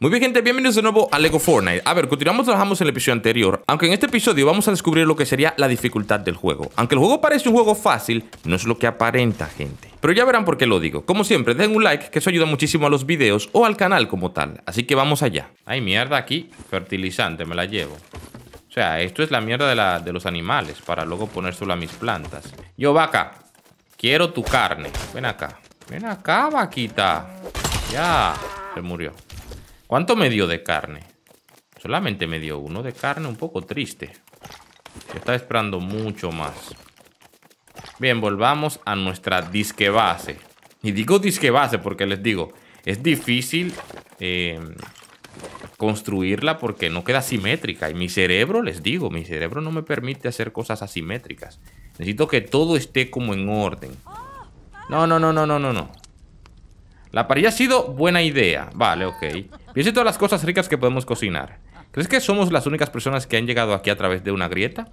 Muy bien gente, bienvenidos de nuevo a LEGO Fortnite A ver, continuamos trabajamos en el episodio anterior Aunque en este episodio vamos a descubrir lo que sería la dificultad del juego Aunque el juego parece un juego fácil, no es lo que aparenta gente Pero ya verán por qué lo digo Como siempre, den un like que eso ayuda muchísimo a los videos o al canal como tal Así que vamos allá Hay mierda aquí, fertilizante, me la llevo O sea, esto es la mierda de, los animales Para luego ponérselo a mis plantas Yo vaca, quiero tu carne Ven acá, ven acá vaquita Ya, se murió ¿Cuánto me dio de carne? Solamente me dio uno de carne, un poco triste. estaba esperando mucho más. Bien, volvamos a nuestra disque base. Y digo disque base porque les digo, es difícil eh, construirla porque no queda simétrica. Y mi cerebro, les digo, mi cerebro no me permite hacer cosas asimétricas. Necesito que todo esté como en orden. No, no, no, no, no, no, no. La parrilla ha sido buena idea. Vale, ok. Piense todas las cosas ricas que podemos cocinar. ¿Crees que somos las únicas personas que han llegado aquí a través de una grieta?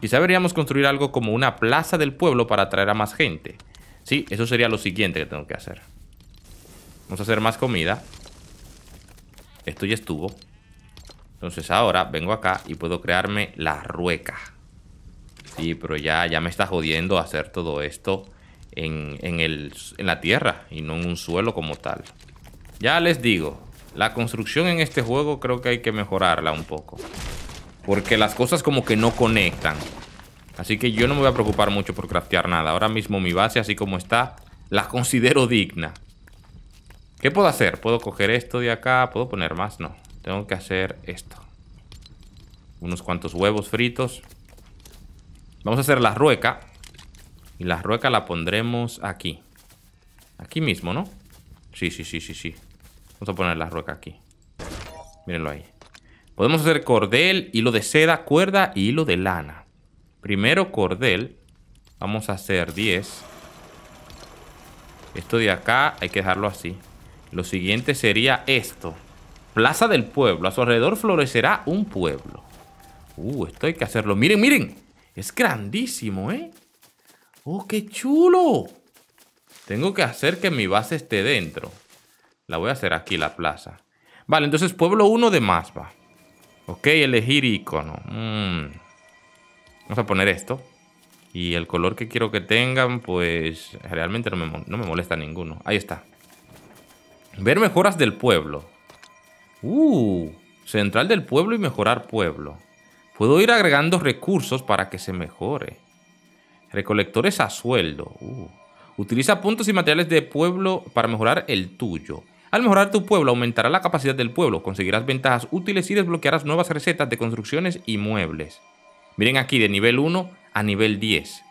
Quizá deberíamos construir algo como una plaza del pueblo para atraer a más gente. Sí, eso sería lo siguiente que tengo que hacer. Vamos a hacer más comida. Esto ya estuvo. Entonces ahora vengo acá y puedo crearme la rueca. Sí, pero ya, ya me está jodiendo hacer todo esto en, la tierra y no en un suelo como tal. Ya les digo, la construcción en este juego creo que hay que mejorarla un poco. Porque las cosas como que no conectan. Así que yo no me voy a preocupar mucho por craftear nada. Ahora mismo mi base, así como está, la considero digna. ¿Qué puedo hacer? ¿Puedo coger esto de acá? ¿Puedo poner más? No. Tengo que hacer esto. Unos cuantos huevos fritos. Vamos a hacer la rueca. Y la rueca la pondremos aquí. Aquí mismo, ¿no? Sí, sí, sí, sí, sí. Vamos a poner la rueca aquí. Mírenlo ahí. Podemos hacer cordel, hilo de seda, cuerda y hilo de lana. Primero cordel. Vamos a hacer 10. Esto de acá hay que dejarlo así. Lo siguiente sería esto. Plaza del pueblo. A su alrededor florecerá un pueblo. Uh, esto hay que hacerlo. Miren, miren. Es grandísimo, ¿eh? ¡Oh, qué chulo! Tengo que hacer que mi base esté dentro. La voy a hacer aquí, la plaza. Vale, entonces pueblo 1 de va. Ok, elegir icono. Mm. Vamos a poner esto. Y el color que quiero que tengan, pues realmente no me, no me molesta ninguno. Ahí está. Ver mejoras del pueblo. Uh, central del pueblo y mejorar pueblo. Puedo ir agregando recursos para que se mejore. Recolectores a sueldo. Uh. Utiliza puntos y materiales de pueblo para mejorar el tuyo. Al mejorar tu pueblo aumentará la capacidad del pueblo, conseguirás ventajas útiles y desbloquearás nuevas recetas de construcciones y muebles. Miren aquí, de nivel 1 a nivel 10.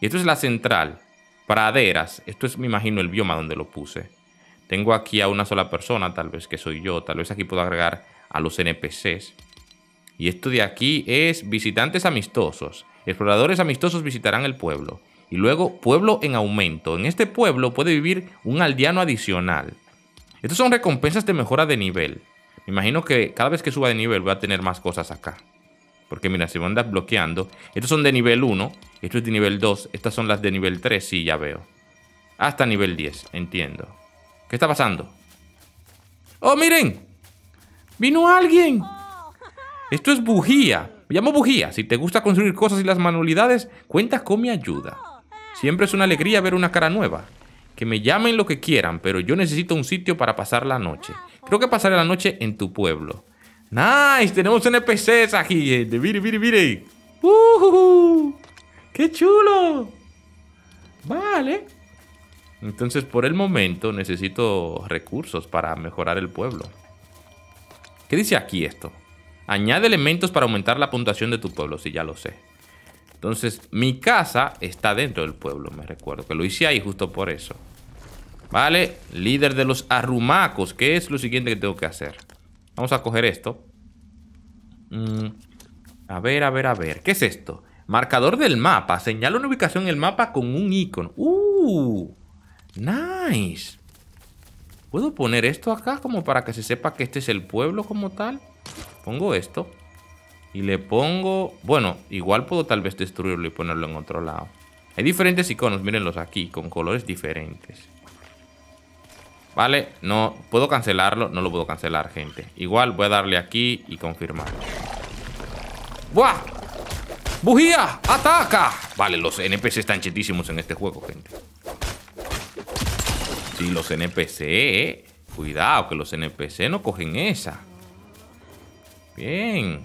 Y esto es la central. Praderas. Esto es, me imagino, el bioma donde lo puse. Tengo aquí a una sola persona, tal vez que soy yo. Tal vez aquí puedo agregar a los NPCs. Y esto de aquí es visitantes amistosos. Exploradores amistosos visitarán el pueblo. Y luego, pueblo en aumento. En este pueblo puede vivir un aldeano adicional. Estas son recompensas de mejora de nivel. Me imagino que cada vez que suba de nivel voy a tener más cosas acá. Porque mira, se van a bloqueando. Estos son de nivel 1. Esto es de nivel 2. Estas son las de nivel 3. Sí, ya veo. Hasta nivel 10. Entiendo. ¿Qué está pasando? ¡Oh, miren! ¡Vino alguien! Oh. Esto es bujía. Me llamo Bujía. Si te gusta construir cosas y las manualidades, cuenta con mi ayuda. Siempre es una alegría ver una cara nueva. Que me llamen lo que quieran, pero yo necesito un sitio para pasar la noche. Creo que pasaré la noche en tu pueblo. Nice, tenemos NPCs aquí, gente. Mire, mire, mire. Uh, ¡Qué chulo! Vale. Entonces, por el momento, necesito recursos para mejorar el pueblo. ¿Qué dice aquí esto? Añade elementos para aumentar la puntuación de tu pueblo, si ya lo sé. Entonces, mi casa está dentro del pueblo, me recuerdo. Que lo hice ahí justo por eso. ¿Vale? Líder de los arrumacos. ¿Qué es lo siguiente que tengo que hacer? Vamos a coger esto. Mm, a ver, a ver, a ver. ¿Qué es esto? Marcador del mapa. Señala una ubicación en el mapa con un icono. ¡Uh! Nice. ¿Puedo poner esto acá como para que se sepa que este es el pueblo como tal? pongo esto. Y le pongo... Bueno, igual puedo tal vez destruirlo y ponerlo en otro lado. Hay diferentes iconos, mírenlos aquí, con colores diferentes. Vale, no... ¿Puedo cancelarlo? No lo puedo cancelar, gente. Igual voy a darle aquí y confirmar. ¡Buah! ¡Bujía! ¡Ataca! Vale, los NPC están chetísimos en este juego, gente. Sí, los NPC... eh, Cuidado, que los NPC no cogen esa. Bien.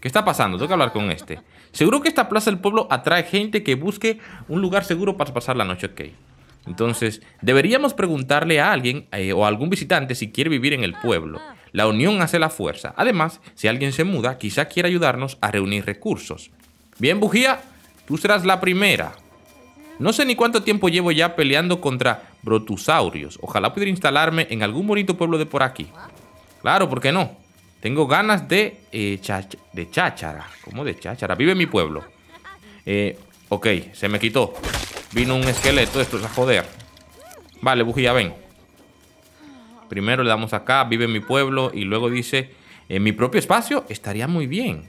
¿Qué está pasando? Tengo que hablar con este. Seguro que esta plaza del pueblo atrae gente que busque un lugar seguro para pasar la noche. Ok. Entonces, deberíamos preguntarle a alguien eh, o a algún visitante si quiere vivir en el pueblo. La unión hace la fuerza. Además, si alguien se muda, quizá quiera ayudarnos a reunir recursos. Bien, Bujía, tú serás la primera. No sé ni cuánto tiempo llevo ya peleando contra brotusaurios. Ojalá pudiera instalarme en algún bonito pueblo de por aquí. Claro, ¿por qué no? Tengo ganas de, eh, chachara cháchara. ¿Cómo de cháchara? Vive mi pueblo. Eh, ok, se me quitó. Vino un esqueleto, esto es a joder. Vale, bujía, ven. Primero le damos acá, vive mi pueblo. Y luego dice, en mi propio espacio estaría muy bien.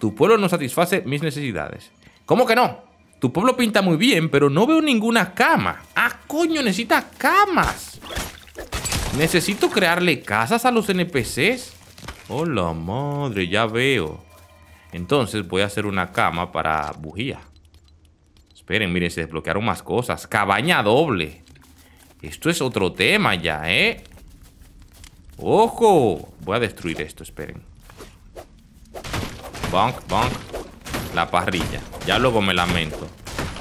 Tu pueblo no satisface mis necesidades. ¿Cómo que no? Tu pueblo pinta muy bien, pero no veo ninguna cama. Ah, coño, necesita camas. Necesito crearle casas a los NPCs. Hola madre, ya veo. Entonces voy a hacer una cama para bujía. Esperen, miren, se desbloquearon más cosas. Cabaña doble. Esto es otro tema ya, ¿eh? ¡Ojo! Voy a destruir esto, esperen. Bonk, bunk. La parrilla. Ya luego me lamento.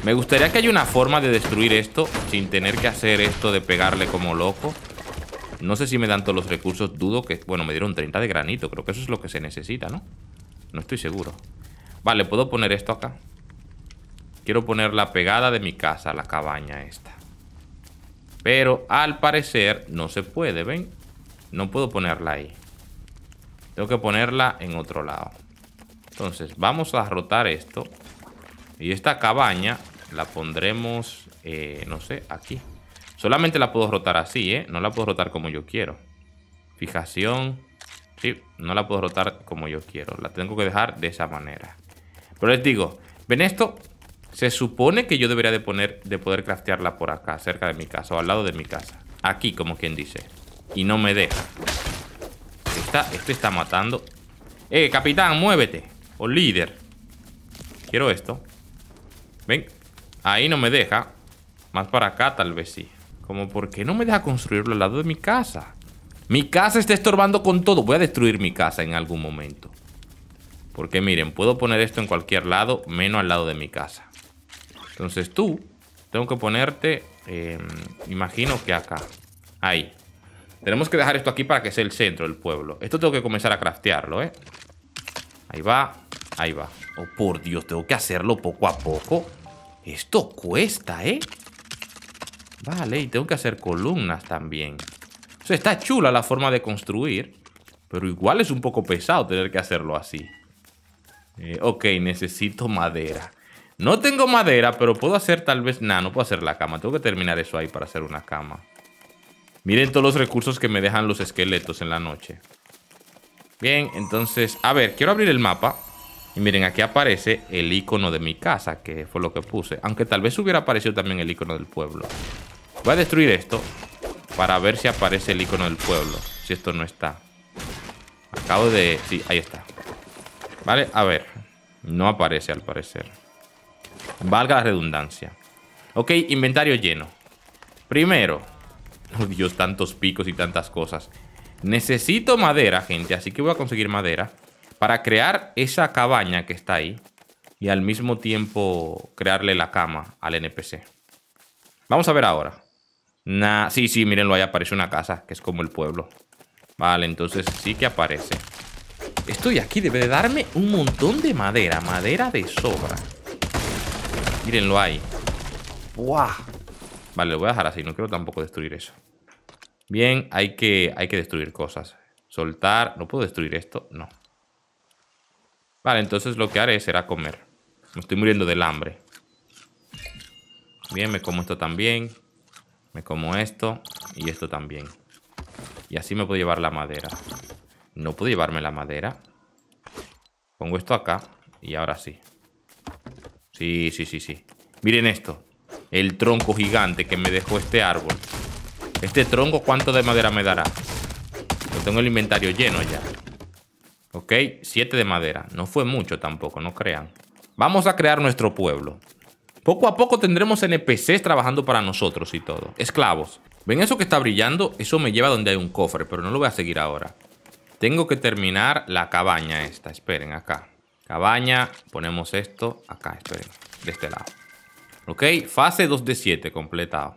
Me gustaría que haya una forma de destruir esto sin tener que hacer esto de pegarle como loco. No sé si me dan todos los recursos, dudo que... Bueno, me dieron 30 de granito, creo que eso es lo que se necesita, ¿no? No estoy seguro. Vale, puedo poner esto acá. Quiero poner la pegada de mi casa, la cabaña esta. Pero al parecer no se puede, ¿ven? No puedo ponerla ahí. Tengo que ponerla en otro lado. Entonces, vamos a rotar esto. Y esta cabaña la pondremos, eh, no sé, aquí. Solamente la puedo rotar así, ¿eh? No la puedo rotar como yo quiero. Fijación. Sí, no la puedo rotar como yo quiero. La tengo que dejar de esa manera. Pero les digo, ven esto. Se supone que yo debería de, poner, de poder craftearla por acá, cerca de mi casa o al lado de mi casa. Aquí, como quien dice. Y no me deja. Está, esto está matando. ¡Eh, capitán, muévete! O líder. Quiero esto. Ven. Ahí no me deja. Más para acá tal vez sí. Como, ¿por qué no me deja construirlo al lado de mi casa? Mi casa está estorbando con todo. Voy a destruir mi casa en algún momento. Porque miren, puedo poner esto en cualquier lado, menos al lado de mi casa. Entonces tú, tengo que ponerte, em, imagino que acá. Ahí. Tenemos que dejar esto aquí para que sea el centro del pueblo. Esto tengo que comenzar a craftearlo, ¿eh? Ahí va, ahí va. Oh, por Dios, tengo que hacerlo poco a poco. Esto cuesta, ¿eh? Vale, y tengo que hacer columnas también. O sea, está chula la forma de construir. Pero igual es un poco pesado tener que hacerlo así. Eh, ok, necesito madera. No tengo madera, pero puedo hacer tal vez... Nah, no puedo hacer la cama. Tengo que terminar eso ahí para hacer una cama. Miren todos los recursos que me dejan los esqueletos en la noche. Bien, entonces... A ver, quiero abrir el mapa. Y miren, aquí aparece el icono de mi casa, que fue lo que puse. Aunque tal vez hubiera aparecido también el icono del pueblo. Voy a destruir esto para ver si aparece el icono del pueblo. Si esto no está. Acabo de... Sí, ahí está. Vale, a ver. No aparece al parecer. Valga la redundancia. Ok, inventario lleno. Primero. Oh Dios, tantos picos y tantas cosas. Necesito madera, gente. Así que voy a conseguir madera. Para crear esa cabaña que está ahí. Y al mismo tiempo crearle la cama al NPC. Vamos a ver ahora. Nah, sí, sí, mírenlo, ahí aparece una casa, que es como el pueblo. Vale, entonces sí que aparece. Estoy aquí, debe de darme un montón de madera, madera de sobra. Mírenlo ahí. ¡Buah! Vale, lo voy a dejar así, no quiero tampoco destruir eso. Bien, hay que, hay que destruir cosas. Soltar, ¿no puedo destruir esto? No. Vale, entonces lo que haré será comer. Me estoy muriendo del hambre. Bien, me como esto también. Me como esto y esto también. Y así me puedo llevar la madera. No puedo llevarme la madera. Pongo esto acá y ahora sí. Sí, sí, sí, sí. Miren esto. El tronco gigante que me dejó este árbol. Este tronco, ¿cuánto de madera me dará? Lo tengo el inventario lleno ya. Ok, siete de madera. No fue mucho tampoco, no crean. Vamos a crear nuestro pueblo. Poco a poco tendremos NPCs trabajando para nosotros y todo. Esclavos. ¿Ven eso que está brillando? Eso me lleva a donde hay un cofre, pero no lo voy a seguir ahora. Tengo que terminar la cabaña esta. Esperen, acá. Cabaña, ponemos esto acá, esperen, de este lado. Ok, fase 2 de 7 completado.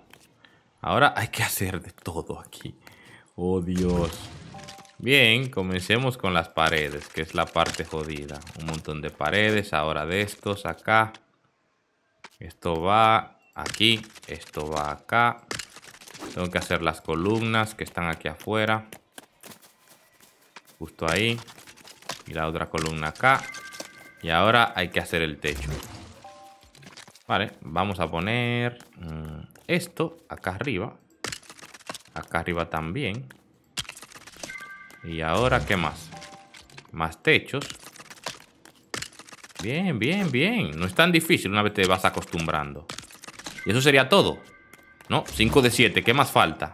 Ahora hay que hacer de todo aquí. Oh, Dios. Bien, comencemos con las paredes, que es la parte jodida. Un montón de paredes, ahora de estos acá. Esto va aquí, esto va acá. Tengo que hacer las columnas que están aquí afuera. Justo ahí. Y la otra columna acá. Y ahora hay que hacer el techo. Vale, vamos a poner mm, esto acá arriba. Acá arriba también. Y ahora, ¿qué más? Más techos. Bien, bien, bien. No es tan difícil una vez te vas acostumbrando. Y eso sería todo. No, 5 de 7. ¿Qué más falta?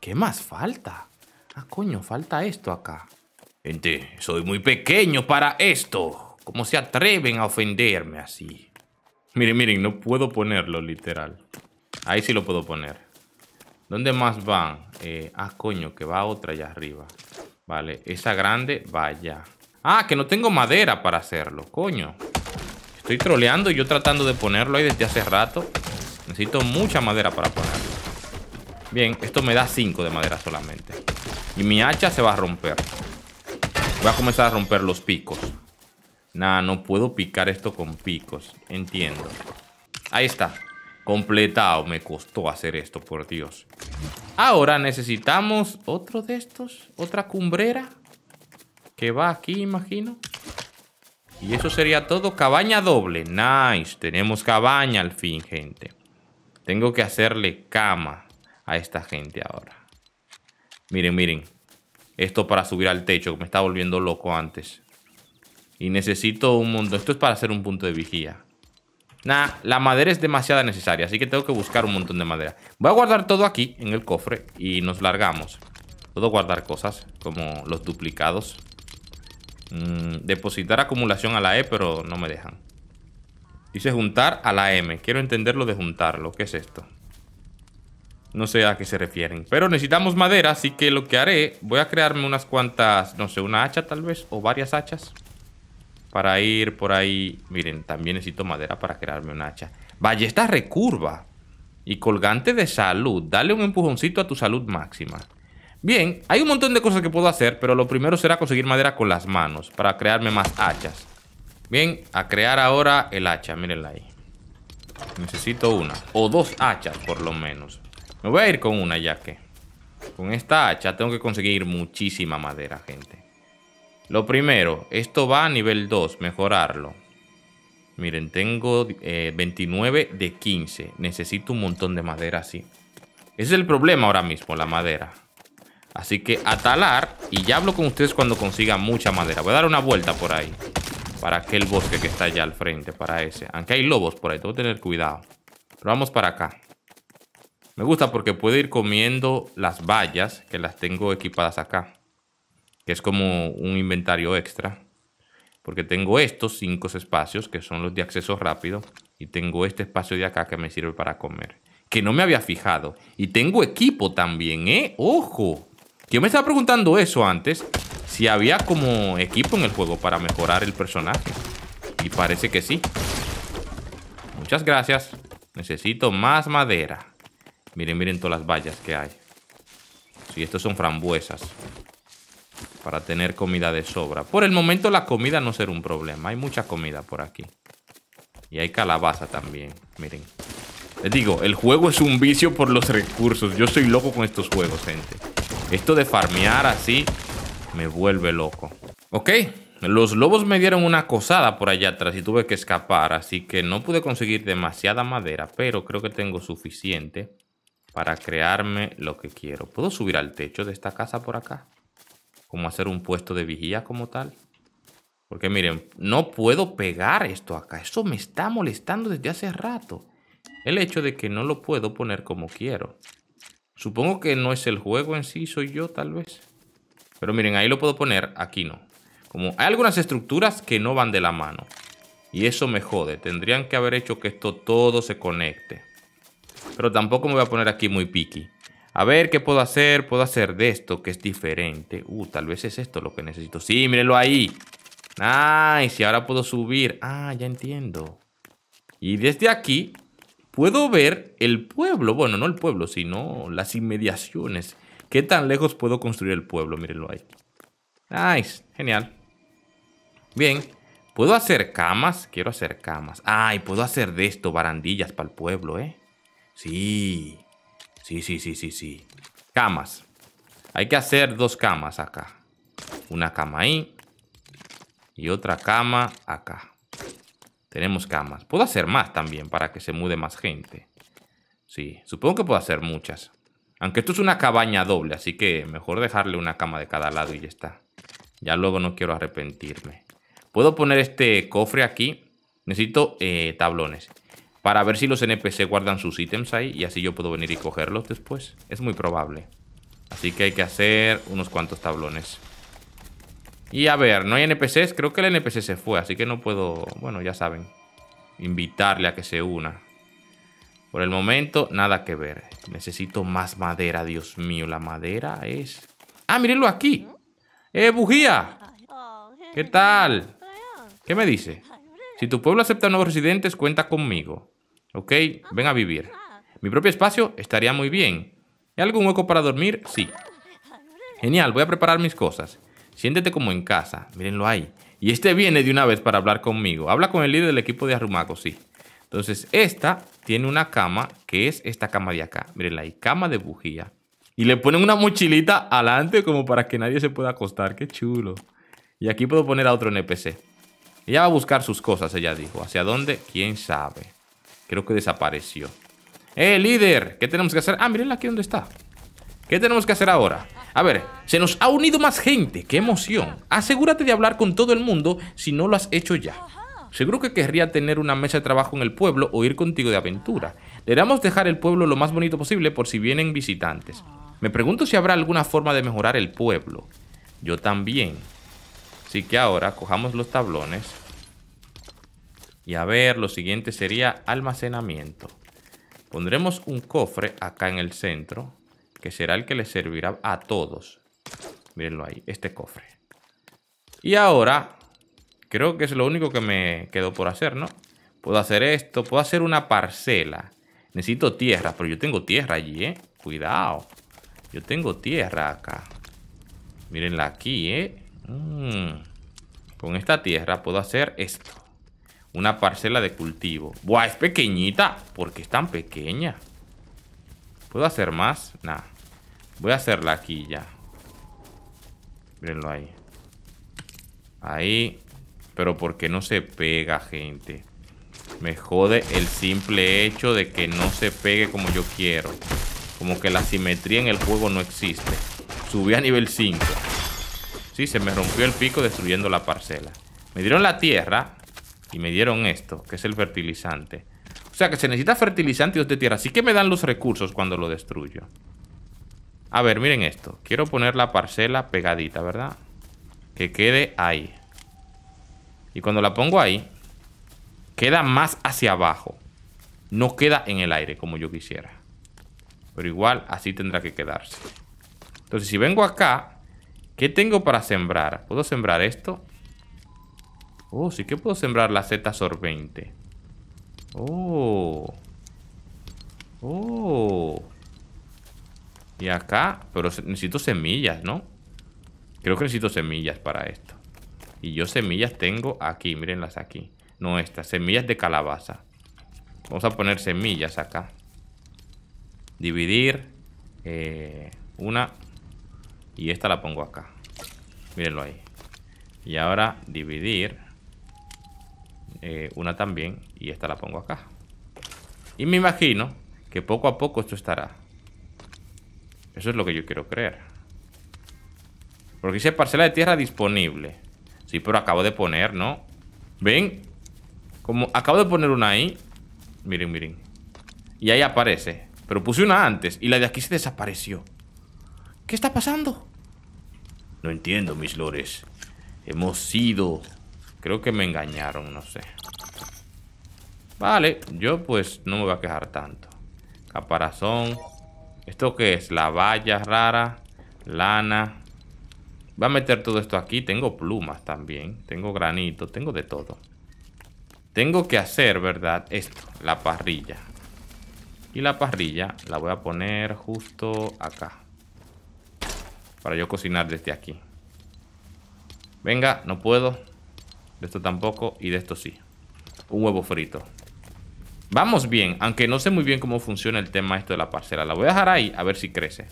¿Qué más falta? Ah, coño, falta esto acá. Gente, soy muy pequeño para esto. ¿Cómo se atreven a ofenderme así? Miren, miren, no puedo ponerlo, literal. Ahí sí lo puedo poner. ¿Dónde más van? Eh, ah, coño, que va otra allá arriba. Vale, esa grande va allá. Ah, que no tengo madera para hacerlo, coño. Estoy troleando y yo tratando de ponerlo ahí desde hace rato. Necesito mucha madera para ponerlo. Bien, esto me da 5 de madera solamente. Y mi hacha se va a romper. Va a comenzar a romper los picos. Nah, no puedo picar esto con picos. Entiendo. Ahí está. Completado. Me costó hacer esto, por Dios. Ahora necesitamos otro de estos. Otra cumbrera. Que va aquí, imagino. Y eso sería todo. Cabaña doble. Nice. Tenemos cabaña al fin, gente. Tengo que hacerle cama a esta gente ahora. Miren, miren. Esto para subir al techo, que me está volviendo loco antes. Y necesito un montón. Esto es para hacer un punto de vigía. Nah, la madera es demasiada necesaria, así que tengo que buscar un montón de madera. Voy a guardar todo aquí, en el cofre, y nos largamos. Puedo guardar cosas, como los duplicados. Mm, depositar acumulación a la E, pero no me dejan. Dice juntar a la M. Quiero entender lo de juntarlo. ¿Qué es esto? No sé a qué se refieren. Pero necesitamos madera, así que lo que haré... Voy a crearme unas cuantas... No sé, una hacha tal vez, o varias hachas. Para ir por ahí... Miren, también necesito madera para crearme una hacha. Ballesta recurva. Y colgante de salud. Dale un empujoncito a tu salud máxima. Bien, hay un montón de cosas que puedo hacer, pero lo primero será conseguir madera con las manos para crearme más hachas. Bien, a crear ahora el hacha, mírenla ahí. Necesito una, o dos hachas por lo menos. Me voy a ir con una ya que... Con esta hacha tengo que conseguir muchísima madera, gente. Lo primero, esto va a nivel 2, mejorarlo. Miren, tengo 29 eh, de 15. Necesito un montón de madera así. Ese es el problema ahora mismo, la madera. Así que a talar y ya hablo con ustedes cuando consiga mucha madera. Voy a dar una vuelta por ahí. Para aquel bosque que está allá al frente, para ese. Aunque hay lobos por ahí, tengo que tener cuidado. Pero vamos para acá. Me gusta porque puedo ir comiendo las vallas que las tengo equipadas acá. Que es como un inventario extra. Porque tengo estos cinco espacios que son los de acceso rápido. Y tengo este espacio de acá que me sirve para comer. Que no me había fijado. Y tengo equipo también, ¿eh? ¡Ojo! Yo me estaba preguntando eso antes, si había como equipo en el juego para mejorar el personaje. Y parece que sí. Muchas gracias. Necesito más madera. Miren, miren todas las vallas que hay. Sí, estos son frambuesas. Para tener comida de sobra. Por el momento la comida no será un problema. Hay mucha comida por aquí. Y hay calabaza también. Miren. Les digo, el juego es un vicio por los recursos. Yo soy loco con estos juegos, gente. Esto de farmear así me vuelve loco. Ok, los lobos me dieron una cosada por allá atrás y tuve que escapar, así que no pude conseguir demasiada madera, pero creo que tengo suficiente para crearme lo que quiero. ¿Puedo subir al techo de esta casa por acá? Como hacer un puesto de vigía como tal. Porque miren, no puedo pegar esto acá. Eso me está molestando desde hace rato. El hecho de que no lo puedo poner como quiero. Supongo que no es el juego en sí, soy yo tal vez. Pero miren, ahí lo puedo poner, aquí no. Como hay algunas estructuras que no van de la mano. Y eso me jode. Tendrían que haber hecho que esto todo se conecte. Pero tampoco me voy a poner aquí muy piqui. A ver qué puedo hacer. Puedo hacer de esto que es diferente. Uh, tal vez es esto lo que necesito. Sí, mírenlo ahí. Ah, Y ahora puedo subir. Ah, ya entiendo. Y desde aquí puedo ver el pueblo, bueno, no el pueblo, sino las inmediaciones. ¿Qué tan lejos puedo construir el pueblo? Mírenlo ahí. Nice, genial. Bien, ¿puedo hacer camas? Quiero hacer camas. Ay, puedo hacer de esto barandillas para el pueblo, ¿eh? Sí, sí, sí, sí, sí, sí. Camas. Hay que hacer dos camas acá. Una cama ahí y otra cama acá. Tenemos camas. Puedo hacer más también para que se mude más gente. Sí, supongo que puedo hacer muchas. Aunque esto es una cabaña doble, así que mejor dejarle una cama de cada lado y ya está. Ya luego no quiero arrepentirme. Puedo poner este cofre aquí. Necesito eh, tablones. Para ver si los NPC guardan sus ítems ahí y así yo puedo venir y cogerlos después. Es muy probable. Así que hay que hacer unos cuantos tablones. Y a ver, no hay NPCs. Creo que el NPC se fue, así que no puedo... Bueno, ya saben. Invitarle a que se una. Por el momento, nada que ver. Necesito más madera, Dios mío. La madera es... ¡Ah, mírenlo aquí! ¡Eh, bujía! ¿Qué tal? ¿Qué me dice? Si tu pueblo acepta nuevos residentes, cuenta conmigo. ¿Ok? Ven a vivir. Mi propio espacio estaría muy bien. ¿Hay algún hueco para dormir? Sí. Genial, voy a preparar mis cosas. Siéntete como en casa, mírenlo ahí. Y este viene de una vez para hablar conmigo. Habla con el líder del equipo de Arrumaco, sí. Entonces, esta tiene una cama que es esta cama de acá. Mírenla ahí, cama de bujía. Y le ponen una mochilita Alante como para que nadie se pueda acostar. Qué chulo. Y aquí puedo poner a otro NPC. Ella va a buscar sus cosas, ella dijo. ¿Hacia dónde? ¿Quién sabe? Creo que desapareció. ¡Eh, líder! ¿Qué tenemos que hacer? Ah, mírenla aquí donde está. ¿Qué tenemos que hacer ahora? A ver, se nos ha unido más gente. ¡Qué emoción! Asegúrate de hablar con todo el mundo si no lo has hecho ya. Seguro que querría tener una mesa de trabajo en el pueblo o ir contigo de aventura. Debemos dejar el pueblo lo más bonito posible por si vienen visitantes. Me pregunto si habrá alguna forma de mejorar el pueblo. Yo también. Así que ahora cojamos los tablones. Y a ver, lo siguiente sería almacenamiento. Pondremos un cofre acá en el centro que será el que les servirá a todos. Mírenlo ahí, este cofre. Y ahora, creo que es lo único que me quedó por hacer, ¿no? Puedo hacer esto, puedo hacer una parcela. Necesito tierra, pero yo tengo tierra allí, ¿eh? Cuidado. Yo tengo tierra acá. Mírenla aquí, ¿eh? Mm. Con esta tierra puedo hacer esto. Una parcela de cultivo. Buah, es pequeñita. ¿Por qué es tan pequeña? ¿Puedo hacer más? Nah. Voy a hacerla aquí ya. Mírenlo ahí. Ahí. Pero porque no se pega, gente. Me jode el simple hecho de que no se pegue como yo quiero. Como que la simetría en el juego no existe. Subí a nivel 5. Sí, se me rompió el pico destruyendo la parcela. Me dieron la tierra y me dieron esto, que es el fertilizante o sea que se necesita fertilizantes de tierra. Así que me dan los recursos cuando lo destruyo. A ver, miren esto. Quiero poner la parcela pegadita, ¿verdad? Que quede ahí. Y cuando la pongo ahí, queda más hacia abajo. No queda en el aire como yo quisiera. Pero igual así tendrá que quedarse. Entonces, si vengo acá, ¿qué tengo para sembrar? ¿Puedo sembrar esto? Oh, sí que puedo sembrar la seta sorbente. Oh. Oh. Y acá, pero necesito semillas, ¿no? Creo que necesito semillas para esto. Y yo semillas tengo aquí, mírenlas aquí. No estas, semillas de calabaza. Vamos a poner semillas acá. Dividir eh, una y esta la pongo acá. Mírenlo ahí. Y ahora dividir eh, una también y esta la pongo acá. Y me imagino que poco a poco esto estará. Eso es lo que yo quiero creer. Porque dice parcela de tierra disponible. Sí, pero acabo de poner, ¿no? ¿Ven? Como acabo de poner una ahí. Miren, miren. Y ahí aparece. Pero puse una antes y la de aquí se desapareció. ¿Qué está pasando? No entiendo, mis lores. Hemos sido Creo que me engañaron, no sé. Vale, yo pues no me voy a quejar tanto. Caparazón. ¿Esto qué es? La valla rara. Lana. Voy a meter todo esto aquí. Tengo plumas también. Tengo granito. Tengo de todo. Tengo que hacer, ¿verdad? Esto. La parrilla. Y la parrilla la voy a poner justo acá. Para yo cocinar desde aquí. Venga, no puedo. De esto tampoco y de esto sí. Un huevo frito. Vamos bien, aunque no sé muy bien cómo funciona el tema esto de la parcela. La voy a dejar ahí a ver si crece.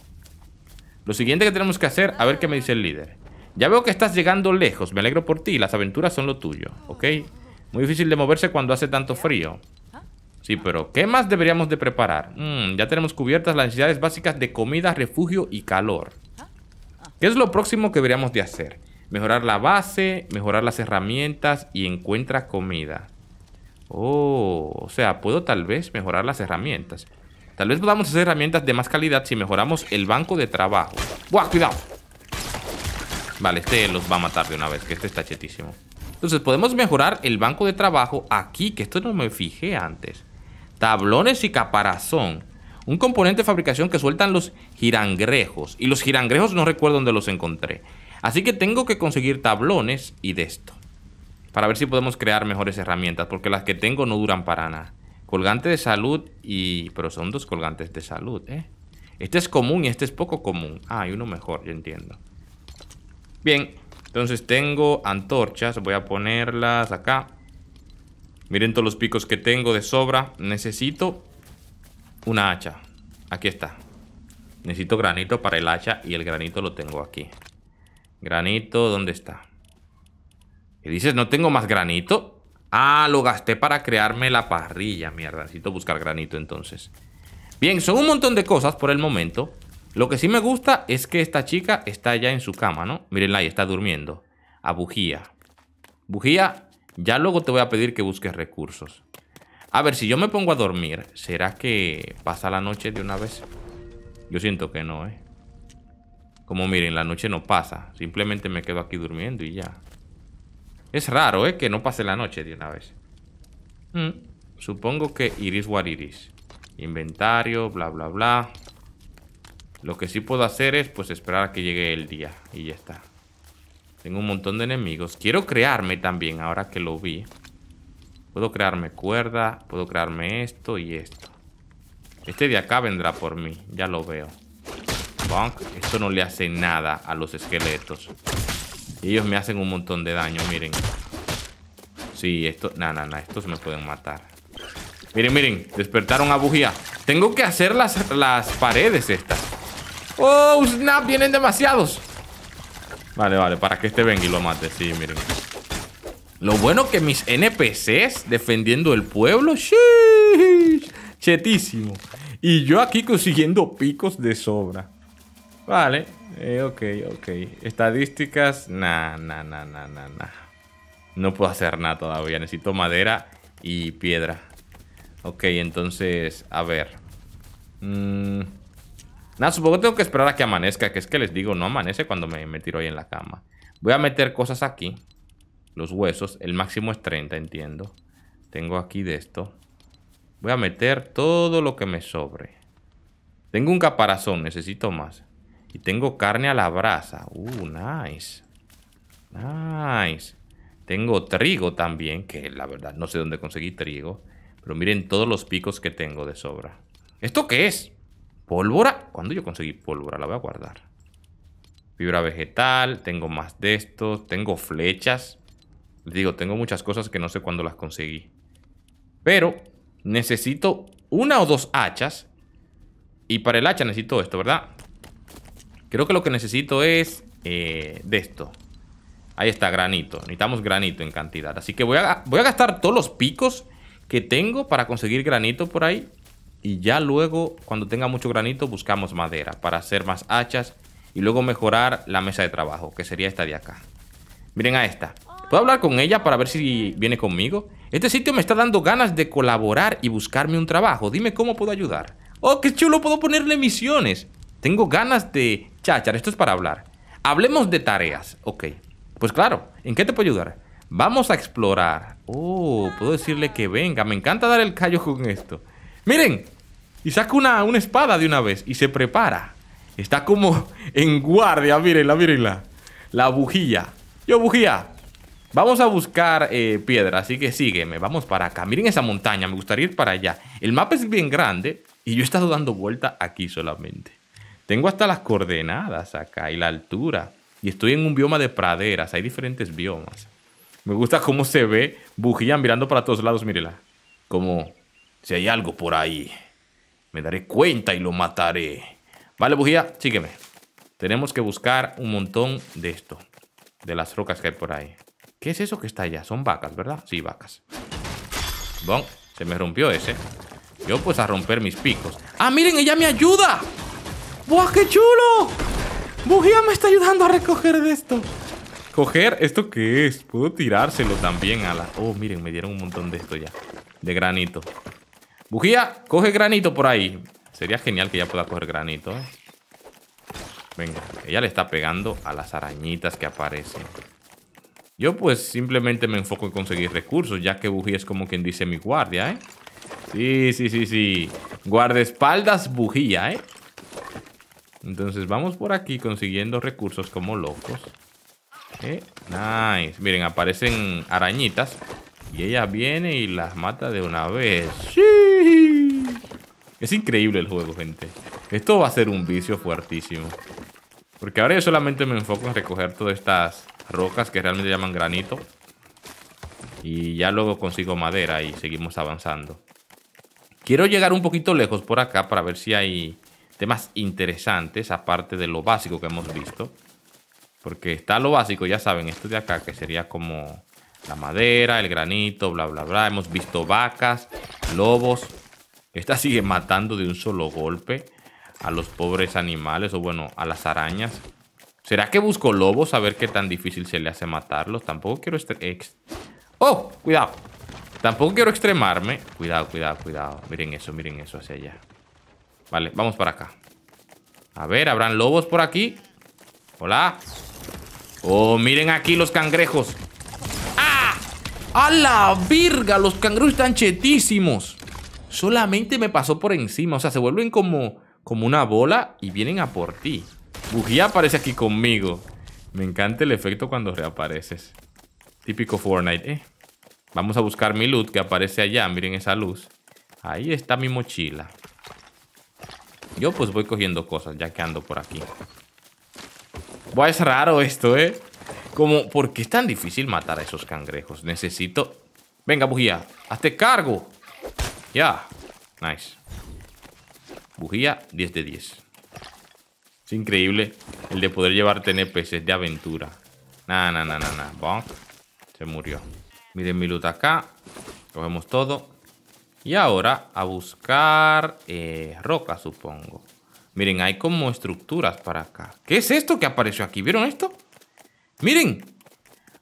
Lo siguiente que tenemos que hacer, a ver qué me dice el líder. Ya veo que estás llegando lejos, me alegro por ti, las aventuras son lo tuyo, ¿ok? Muy difícil de moverse cuando hace tanto frío. Sí, pero ¿qué más deberíamos de preparar? Mm, ya tenemos cubiertas las necesidades básicas de comida, refugio y calor. ¿Qué es lo próximo que deberíamos de hacer? Mejorar la base, mejorar las herramientas y encuentra comida. Oh, o sea, puedo tal vez mejorar las herramientas. Tal vez podamos hacer herramientas de más calidad si mejoramos el banco de trabajo. ¡Buah, cuidado! Vale, este los va a matar de una vez, que este está chetísimo. Entonces, podemos mejorar el banco de trabajo aquí, que esto no me fijé antes. Tablones y caparazón. Un componente de fabricación que sueltan los girangrejos. Y los girangrejos no recuerdo dónde los encontré. Así que tengo que conseguir tablones y de esto. Para ver si podemos crear mejores herramientas, porque las que tengo no duran para nada. Colgante de salud y... Pero son dos colgantes de salud, ¿eh? Este es común y este es poco común. Ah, hay uno mejor, yo entiendo. Bien, entonces tengo antorchas. Voy a ponerlas acá. Miren todos los picos que tengo de sobra. Necesito una hacha. Aquí está. Necesito granito para el hacha y el granito lo tengo aquí. Granito, ¿dónde está? ¿Qué dices? ¿No tengo más granito? Ah, lo gasté para crearme la parrilla, mierda. Necesito buscar granito entonces. Bien, son un montón de cosas por el momento. Lo que sí me gusta es que esta chica está ya en su cama, ¿no? Mírenla ahí, está durmiendo. A bujía. Bujía, ya luego te voy a pedir que busques recursos. A ver, si yo me pongo a dormir, ¿será que pasa la noche de una vez? Yo siento que no, ¿eh? Como miren, la noche no pasa. Simplemente me quedo aquí durmiendo y ya. Es raro, ¿eh? Que no pase la noche de una vez. Mm, supongo que iris what iris. Inventario, bla, bla, bla. Lo que sí puedo hacer es, pues, esperar a que llegue el día. Y ya está. Tengo un montón de enemigos. Quiero crearme también, ahora que lo vi. Puedo crearme cuerda, puedo crearme esto y esto. Este de acá vendrá por mí, ya lo veo. Esto no le hace nada a los esqueletos. ellos me hacen un montón de daño, miren. Sí, esto... nada nada Estos me pueden matar. Miren, miren. Despertaron a bujía. Tengo que hacer las, las paredes estas. ¡Oh, snap! Vienen demasiados. Vale, vale. Para que este venga y lo mate. Sí, miren. Lo bueno que mis NPCs defendiendo el pueblo. chetísimo. Y yo aquí consiguiendo picos de sobra. Vale, eh, ok, ok. Estadísticas, na, na, na nah, nah, No puedo hacer nada todavía, necesito madera y piedra. Ok, entonces, a ver. Mm. Nada, supongo que tengo que esperar a que amanezca, que es que les digo, no amanece cuando me, me tiro ahí en la cama. Voy a meter cosas aquí, los huesos, el máximo es 30, entiendo. Tengo aquí de esto. Voy a meter todo lo que me sobre. Tengo un caparazón, necesito más. Y tengo carne a la brasa. Uh, nice. Nice. Tengo trigo también, que la verdad no sé dónde conseguí trigo. Pero miren todos los picos que tengo de sobra. ¿Esto qué es? ¿Pólvora? ¿Cuándo yo conseguí pólvora? La voy a guardar. Fibra vegetal, tengo más de estos, tengo flechas. Les digo, tengo muchas cosas que no sé cuándo las conseguí. Pero necesito una o dos hachas. Y para el hacha necesito esto, ¿verdad? Creo que lo que necesito es eh, de esto. Ahí está, granito. Necesitamos granito en cantidad. Así que voy voy a gastar todos los picos que tengo para conseguir granito por ahí. Y ya luego, cuando tenga mucho granito, buscamos madera para hacer más hachas. Y luego mejorar la mesa de trabajo, que sería esta de acá. Miren a esta. Puedo hablar con ella para ver si viene conmigo. Este sitio me está dando ganas de colaborar y buscarme un trabajo. Dime cómo puedo ayudar. Oh, qué chulo, puedo ponerle misiones. Tengo ganas de Chachar, esto es para hablar. Hablemos de tareas. Ok. Pues claro, ¿en qué te puedo ayudar? Vamos a explorar. Oh, puedo decirle que venga. Me encanta dar el callo con esto. Miren. Y saca una, una espada de una vez y se prepara. Está como en guardia. Mírenla, mírenla. La bujía. Yo, bujía. Vamos a buscar eh, piedra, así que sígueme. Vamos para acá. Miren esa montaña. Me gustaría ir para allá. El mapa es bien grande y yo he estado dando vuelta aquí solamente. Tengo hasta las coordenadas acá y la altura. Y estoy en un bioma de praderas. Hay diferentes biomas. Me gusta cómo se ve Bujía mirando para todos lados. Mírela. Como si hay algo por ahí. Me daré cuenta y lo mataré. Vale, Bujía, sígueme. Tenemos que buscar un montón de esto. De las rocas que hay por ahí. ¿Qué es eso que está allá? Son vacas, ¿verdad? Sí, vacas. Bon, se me rompió ese. Yo pues a romper mis picos. ¡Ah, miren! ¡Ella me ayuda! ¡Buah, qué chulo! Bujía me está ayudando a recoger de esto. ¿Coger? ¿Esto qué es? Puedo tirárselo también a la... Oh, miren, me dieron un montón de esto ya. De granito. Bujía, coge granito por ahí. Sería genial que ella pueda coger granito, ¿eh? Venga, ella le está pegando a las arañitas que aparecen. Yo pues simplemente me enfoco en conseguir recursos, ya que Bugía es como quien dice mi guardia, ¿eh? Sí, sí, sí, sí. Guardaespaldas Bujía, ¿eh? Entonces vamos por aquí consiguiendo recursos como locos. nice. Miren, aparecen arañitas. Y ella viene y las mata de una vez. ¡Sí! Es increíble el juego, gente. Esto va a ser un vicio fuertísimo. Porque ahora yo solamente me enfoco en recoger todas estas rocas que realmente llaman granito. Y ya luego consigo madera y seguimos avanzando. Quiero llegar un poquito lejos por acá para ver si hay más interesantes, aparte de lo básico que hemos visto. Porque está lo básico, ya saben, esto de acá, que sería como la madera, el granito, bla, bla, bla. Hemos visto vacas, lobos. Esta sigue matando de un solo golpe a los pobres animales, o bueno, a las arañas. ¿Será que busco lobos a ver qué tan difícil se le hace matarlos? Tampoco quiero... Ex ¡Oh! Cuidado. Tampoco quiero extremarme. Cuidado, cuidado, cuidado. Miren eso, miren eso hacia allá. Vale, vamos para acá. A ver, ¿habrán lobos por aquí? Hola. Oh, miren aquí los cangrejos. ¡Ah! ¡A la virga! Los cangrejos están chetísimos. Solamente me pasó por encima. O sea, se vuelven como, como una bola y vienen a por ti. Bujía aparece aquí conmigo. Me encanta el efecto cuando reapareces. Típico Fortnite, ¿eh? Vamos a buscar mi loot que aparece allá. Miren esa luz. Ahí está mi mochila. Yo pues voy cogiendo cosas ya que ando por aquí. Buah, es raro esto, ¿eh? Como, ¿por qué es tan difícil matar a esos cangrejos? Necesito... Venga, bujía, hazte cargo. Ya. Nice. Bujía 10 de 10. Es increíble el de poder llevarte NPCs de aventura. Na na na Se murió. Miren mi loot acá. Cogemos todo. Y ahora a buscar eh, roca, supongo. Miren, hay como estructuras para acá. ¿Qué es esto que apareció aquí? ¿Vieron esto? Miren,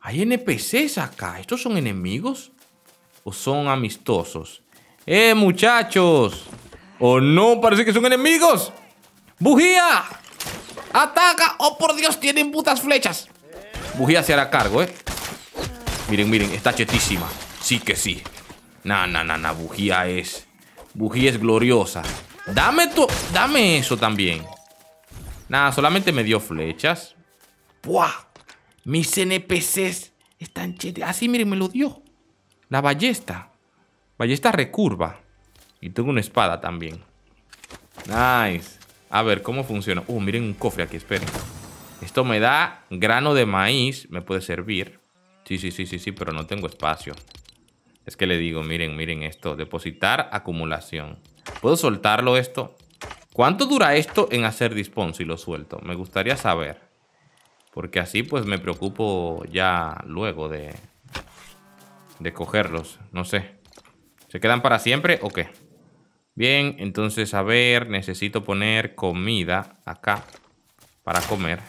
hay NPCs acá. ¿Estos son enemigos? ¿O son amistosos? ¡Eh, muchachos! O no! ¡Parece que son enemigos! ¡Bujía! ¡Ataca! ¡Oh, por Dios! ¡Tienen putas flechas! Bujía se hará cargo, ¿eh? Miren, miren, está chetísima. Sí que sí. Nah nah nah no. Bujía es. Bujía es gloriosa. Dame tu. Dame eso también. Nada, solamente me dio flechas. ¡Buah! Mis NPCs están chetes. Así, ah, sí, miren, me lo dio. La ballesta. Ballesta recurva. Y tengo una espada también. Nice. A ver, ¿cómo funciona? Uh, miren un cofre aquí, esperen. Esto me da grano de maíz. Me puede servir. Sí, sí, sí, sí, sí, pero no tengo espacio es que le digo, miren, miren esto, depositar acumulación. ¿Puedo soltarlo esto? ¿Cuánto dura esto en hacer dispón si lo suelto? Me gustaría saber. Porque así pues me preocupo ya luego de, de cogerlos. No sé. ¿Se quedan para siempre o qué? Bien, entonces a ver, necesito poner comida acá para comer.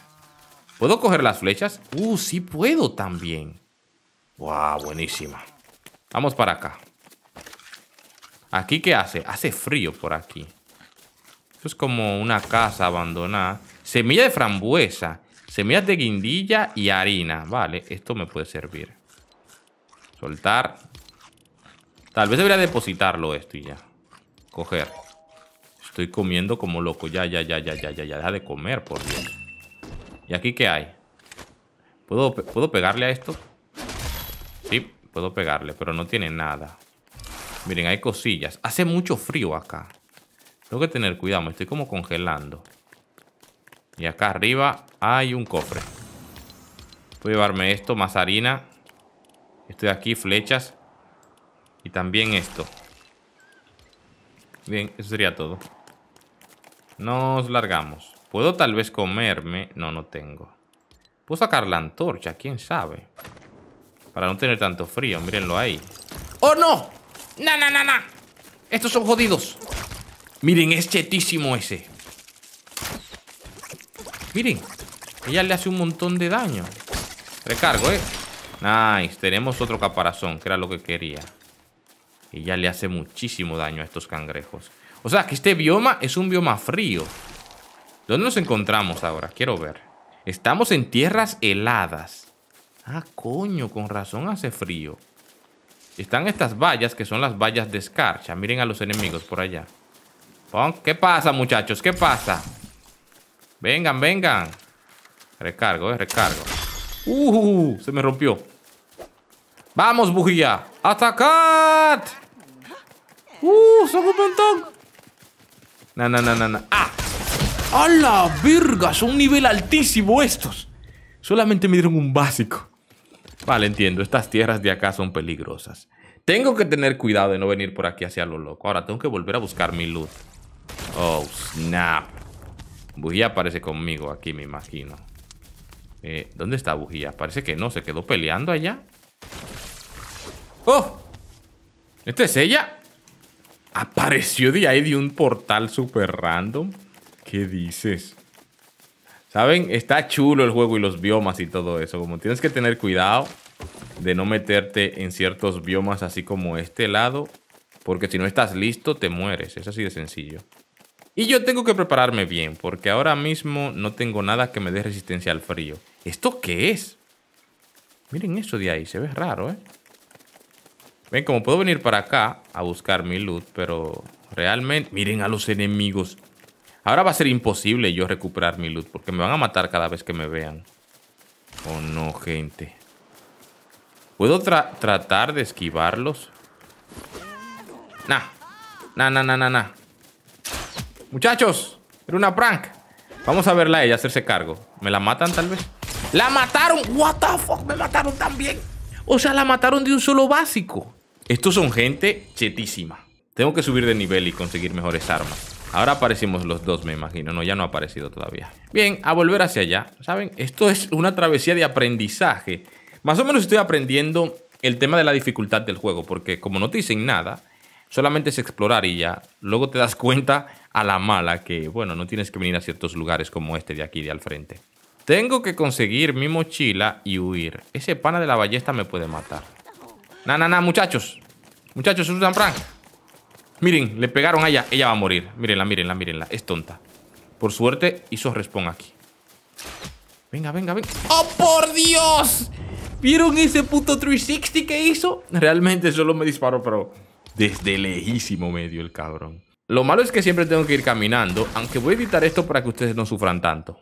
¿Puedo coger las flechas? Uh, sí puedo también. Wow, buenísima. Vamos para acá. ¿Aquí qué hace? Hace frío por aquí. Esto es como una casa abandonada. Semilla de frambuesa. Semillas de guindilla y harina. Vale, esto me puede servir. Soltar. Tal vez debería depositarlo esto y ya. Coger. Estoy comiendo como loco. Ya, ya, ya, ya, ya, ya, Deja de comer, por Dios. ¿Y aquí qué hay? ¿Puedo, ¿puedo pegarle a esto? puedo pegarle, pero no tiene nada. Miren, hay cosillas. Hace mucho frío acá. Tengo que tener cuidado, me estoy como congelando. Y acá arriba hay un cofre. Puedo llevarme esto, más harina. Estoy aquí, flechas. Y también esto. Bien, eso sería todo. Nos largamos. ¿Puedo tal vez comerme? No, no tengo. Puedo sacar la antorcha, quién sabe. Para no tener tanto frío, mírenlo ahí. ¡Oh, no! ¡Na, na, na, na! Estos son jodidos. Miren, es chetísimo ese. Miren. Ella le hace un montón de daño. Recargo, ¿eh? Nice. Tenemos otro caparazón, que era lo que quería. ya le hace muchísimo daño a estos cangrejos. O sea, que este bioma es un bioma frío. ¿Dónde nos encontramos ahora? Quiero ver. Estamos en tierras heladas. Ah, coño, con razón hace frío. Están estas vallas que son las vallas de escarcha. Miren a los enemigos por allá. ¿Qué pasa, muchachos? ¿Qué pasa? Vengan, vengan. Recargo, eh, recargo. ¡Uh! Se me rompió. ¡Vamos, bujía! ¡Atacad! ¡Uh! ¡Son un montón! no, no, no ¡Ah! ¡A la verga! Son un nivel altísimo estos. Solamente me dieron un básico. Vale, entiendo. Estas tierras de acá son peligrosas. Tengo que tener cuidado de no venir por aquí hacia lo loco. Ahora tengo que volver a buscar mi luz. Oh, snap. Bujía aparece conmigo aquí, me imagino. Eh, ¿Dónde está Bujía? Parece que no. Se quedó peleando allá. ¡Oh! ¿Esta es ella? Apareció de ahí de un portal super random. ¿Qué dices? ¿Saben? Está chulo el juego y los biomas y todo eso. Como tienes que tener cuidado de no meterte en ciertos biomas así como este lado. Porque si no estás listo, te mueres. Es así de sencillo. Y yo tengo que prepararme bien, porque ahora mismo no tengo nada que me dé resistencia al frío. ¿Esto qué es? Miren eso de ahí, se ve raro, ¿eh? Ven, como puedo venir para acá a buscar mi loot, pero realmente... Miren a los enemigos. Ahora va a ser imposible yo recuperar mi loot porque me van a matar cada vez que me vean. Oh no, gente. ¿Puedo tratar de esquivarlos? Nah. Nah, nah, nah, nah, nah. Muchachos, era una prank. Vamos a verla a ella hacerse cargo. ¿Me la matan tal vez? ¡La mataron! ¡What the fuck! ¡Me mataron también! O sea, la mataron de un solo básico. Estos son gente chetísima. Tengo que subir de nivel y conseguir mejores armas. Ahora aparecimos los dos, me imagino. No, ya no ha aparecido todavía. Bien, a volver hacia allá. ¿Saben? Esto es una travesía de aprendizaje. Más o menos estoy aprendiendo el tema de la dificultad del juego, porque como no te dicen nada, solamente es explorar y ya. Luego te das cuenta a la mala que, bueno, no tienes que venir a ciertos lugares como este de aquí, de al frente. Tengo que conseguir mi mochila y huir. Ese pana de la ballesta me puede matar. Na, na, na, muchachos. Muchachos, Susan Frank. Miren, le pegaron a ella. Ella va a morir. Mírenla, mírenla, mírenla. Es tonta. Por suerte, hizo respawn aquí. Venga, venga, venga. ¡Oh, por Dios! ¿Vieron ese puto 360 que hizo? Realmente solo me disparó, pero desde lejísimo me dio el cabrón. Lo malo es que siempre tengo que ir caminando, aunque voy a editar esto para que ustedes no sufran tanto.